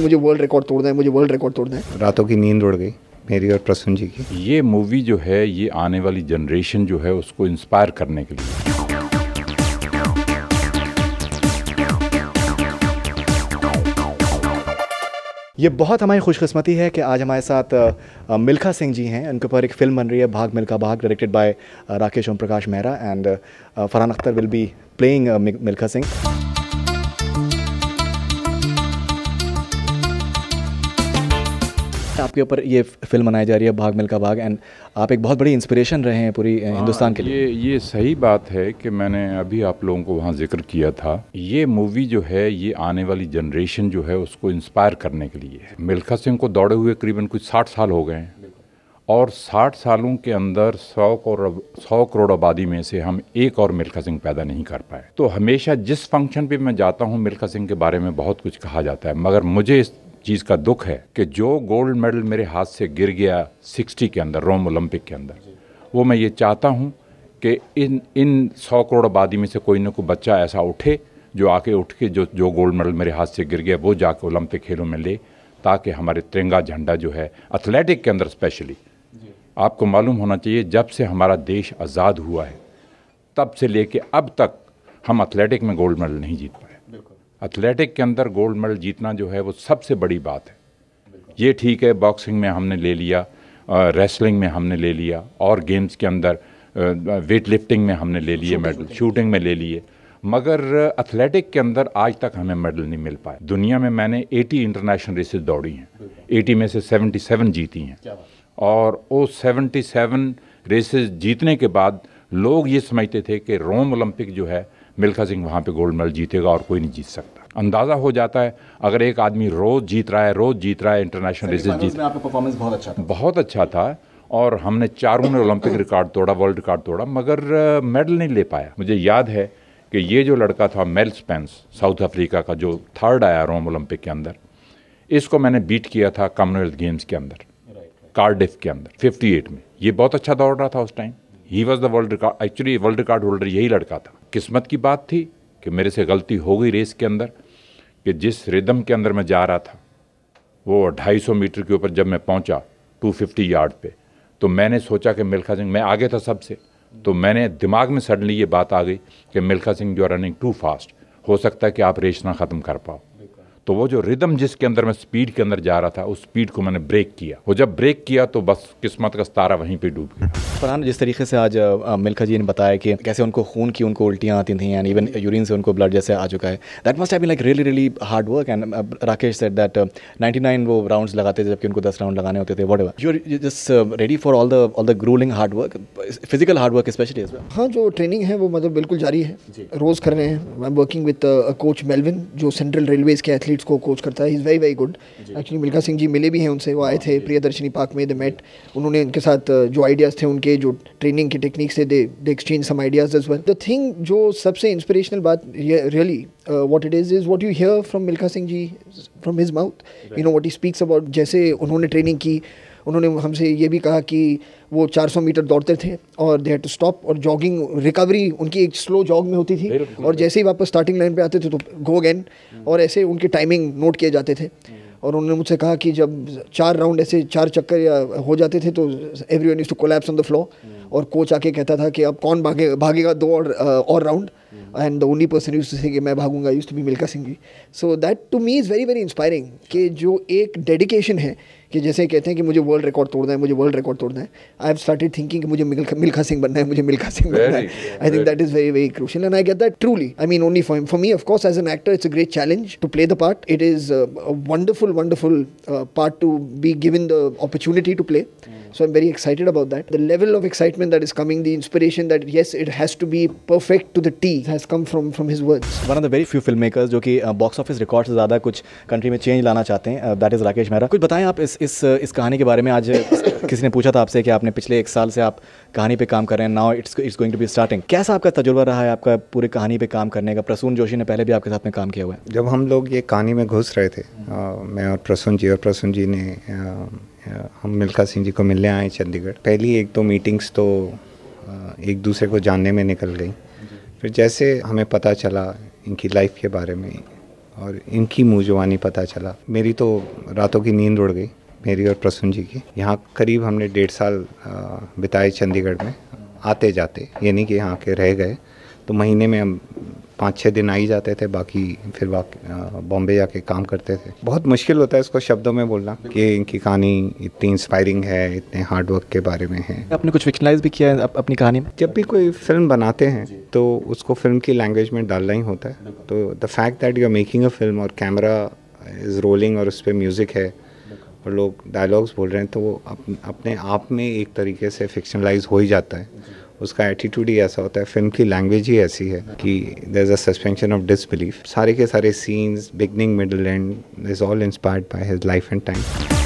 कि मुझे world record तोड़ना है मुझे वर्ल्ड रिकॉर्ड तोड़ना है रातों की नींद उड़ गई मेरी और प्रसून जी की ये मूवी जो है ये आने वाली जनरेशन जो है उसको इंस्पायर करने के लिए ये बहुत हमारी खुशकस्मती है कि आज हमारे साथ मिल्खा सिंह जी हैं उनके ऊपर एक फिल्म बन रही है Bhaag Milkha Bhaag directed by Rakesh Om Prakash Mehra and Farhan Akhtar will be playing Milkha Singh आपके ऊपर ये फिल्म बनाई जा रही है भाग मिल का भाग एंड आप एक बहुत बड़ी इंस्पिरेशन रहे हैं पूरी हिंदुस्तान के लिए हाँ, ये ये सही बात है कि मैंने अभी आप लोगों को वहाँ जिक्र किया था ये मूवी जो है ये आने वाली जनरेशन जो है उसको इंस्पायर करने के लिए मिल्खा सिंह को दौड़े हुए करीबन कुछ साठ साल हो गए हैं और साठ सालों के अंदर सौ करोड़ सौ करोड़ आबादी में से हम एक और मिल्खा सिंह पैदा नहीं कर पाए तो हमेशा जिस फंक्शन पे मैं जाता हूँ मिल्खा सिंह के बारे में बहुत कुछ कहा जाता है मगर मुझे इस चीज़ का दुख है कि जो गोल्ड मेडल मेरे हाथ से गिर गया सिक्सटी के अंदर रोम ओलंपिक के अंदर वो मैं ये चाहता हूँ कि इन इन सौ करोड़ आबादी में से कोई ना कोई बच्चा ऐसा उठे जो आके उठ के जो जो गोल्ड मेडल मेरे हाथ से गिर गया वो जाके ओलंपिक खेलों में ले ताकि हमारे तिरंगा झंडा जो है एथलेटिक के अंदर स्पेशली आपको मालूम होना चाहिए जब से हमारा देश आज़ाद हुआ है तब से लेके अब तक हम एथलेटिक में गोल्ड मेडल नहीं जीत पाए एथलेटिक के अंदर गोल्ड मेडल जीतना जो है वो सबसे बड़ी बात है ये ठीक है बॉक्सिंग में हमने ले लिया रेसलिंग में हमने ले लिया और गेम्स के अंदर वेट लिफ्टिंग में हमने ले लिए मेडल शूटिंग में ले लिए मगर एथलेटिक के अंदर आज तक हमें मेडल नहीं मिल पाए दुनिया में मैंने 80 इंटरनेशनल रेसेस दौड़ी हैं 80 में से 77 जीती हैं और वो 77 रेसेस जीतने के बाद लोग ये समझते थे कि रोम ओलंपिक जो है मिल्खा सिंह वहाँ पे गोल्ड मेडल जीतेगा और कोई नहीं जीत सकता अंदाज़ा हो जाता है अगर एक आदमी रोज़ जीत रहा है रोज़ जीत रहा है इंटरनेशनल रेसेस जीत रहा आपका परफॉर्मेंस बहुत अच्छा था बहुत अच्छा था और हमने चारों ने ओलंपिक रिकॉर्ड तोड़ा वर्ल्ड रिकॉर्ड तोड़ा मगर मेडल नहीं ले पाया मुझे याद है कि ये जो लड़का था मेल स्पेंस साउथ अफ्रीका का जो थर्ड आया रोम ओलंपिक के अंदर इसको मैंने बीट किया था कॉमनवेल्थ गेम्स के अंदर कार्डिफ के अंदर 58 में ये बहुत अच्छा दौड़ रहा था उस टाइम ही was the world record actually world record holder यही लड़का था किस्मत की बात थी कि मेरे से गलती हो गई रेस के अंदर कि जिस रिदम के अंदर मैं जा रहा था वो 250 मीटर के ऊपर जब मैं पहुंचा 250 यार्ड पे तो मैंने सोचा कि मिल्खा सिंह मैं आगे था सबसे तो मैंने दिमाग में सडनली ये बात आ गई कि Milkha Singh you are running too fast हो सकता है कि आप रेस ना ख़त्म कर पाओ तो वो जो रिदम जिसके अंदर मैं स्पीड के अंदर जा रहा था उस स्पीड को मैंने ब्रेक किया वो जब ब्रेक किया तो बस किस्मत का तारा वहीं पे डूब गया फरहान जिस तरीके से आज मिल्खा जी ने बताया कि कैसे उनको खून की उनको उल्टियाँ आती थी एंड इवन यूरिन से उनको ब्लड जैसे आ चुका है that must have been like really really hard work and Rakesh set that 99 वो राउंड्स लगाते थे जबकि उनको 10 राउंड लगाने होते थे whatever you just ready for all the all the gruelling hard work physical hard work specially हाँ जो ट्रेनिंग है वो मतलब बिल्कुल जारी है रोज़ कर रहे हैं I am working with coach Melvin जो सेंट्रल रेलवेज़ के एथलीट एथलीट्स को कोच करता है is very very good actually Milkha Singh ji मिले भी हैं उनसे वो आए हाँ, थे प्रिय दर्शनी पार्क में द मेट उन्होंने उनके साथ uh, जो आइडियाज़ थे उनके जो ट्रेनिंग के टेक्निक्स थे they they exchange some ideas as well the thing जो सबसे इंस्परेशनल बात really what it is is what you hear from Milkha Singh ji from his mouth you know what he speaks about जैसे उन्होंने ट्रेनिंग की उन्होंने हमसे ये भी कहा कि वो 400 मीटर दौड़ते थे और दे हैड टू स्टॉप और जॉगिंग रिकवरी उनकी एक स्लो जॉग में होती थी और जैसे ही वापस स्टार्टिंग लाइन पे आते थे तो गो अगेन हम्म। और ऐसे उनके टाइमिंग नोट किए जाते थे हम्म। और उन्होंने मुझसे कहा कि जब चार राउंड ऐसे चार चक्कर या हो जाते थे तो everyone is to collapse on the floor और कोच आके कहता था कि अब कौन भागे भागेगा दो और और round and the only person used to say कि मैं भागूंगा used to be Milkha Singh ji so that to me is very very inspiring कि जो एक डेडिकेशन है कि जैसे कहते हैं कि मुझे वर्ल्ड रिकॉर्ड तोड़ना है मुझे वर्ल्ड रिकॉर्ड तोड़ना है आई हैव स्टार्टेड थिंकिंग कि मुझे मिल्खा मिल्खा सिंह बनना है मुझे मिल्खा सिंह बनना है I think that is very very crucial and I get that truly I mean only for for me of course as an actor it's a great challenge to play the part it is wonderful wonderful part to be given the opportunity to play So I'm very excited about that. The level of excitement that is coming, the inspiration that yes, it has to be perfect to the T has come from from his words. One of the very few filmmakers जो कि box office record से ज़्यादा कुछ country में change लाना चाहते हैं that is Rakesh Mehra कुछ बताएं आप इस इस uh, इस कहानी के बारे में आज uh, किसी ने पूछा था आपसे कि आपने पिछले एक साल से आप कहानी पे काम कर रहे हैं now it's it's going to be starting कैसा आपका तजुर्बा रहा है आपका पूरे कहानी पे काम करने का प्रसून जोशी ने पहले भी आपके साथ में काम किया हुआ है जब हम लोग ये कहानी में घुस रहे थे आ, uh, मैं और प्रसून जी और प्रसून जी ने आ, हम मिल्खा सिंह जी को मिलने आए चंडीगढ़ पहली एक दो तो मीटिंग्स तो एक दूसरे को जानने में निकल गई फिर जैसे हमें पता चला इनकी लाइफ के बारे में और इनकी मुँह जवानी पता चला मेरी तो रातों की नींद उड़ गई मेरी और प्रसून जी की यहाँ करीब हमने डेढ़ साल बिताए चंडीगढ़ में आते जाते यानी कि यहाँ के रह गए तो महीने में हम पाँच छः दिन आ ही जाते थे बाकी फिर बॉम्बे जाके काम करते थे बहुत मुश्किल होता है इसको शब्दों में बोलना कि इनकी कहानी इतनी इंस्पायरिंग है इतने हार्डवर्क के बारे में है आपने कुछ फिक्शनलाइज भी किया है अप, अपनी कहानी में जब भी कोई फिल्म बनाते हैं तो उसको फिल्म की लैंग्वेज में डालना ही होता है तो the fact that you are making a film और कैमरा इज़ रोलिंग और उस पर म्यूज़िक है और लोग डायलॉग्स बोल रहे हैं तो वो अप, अपने आप में एक तरीके से फिक्शनलाइज हो ही जाता है उसका एटीट्यूड ही ऐसा होता है फिल्म की लैंग्वेज ही ऐसी है कि there is a suspension of disbelief सारे के सारे scenes beginning middle end is all inspired by his life and time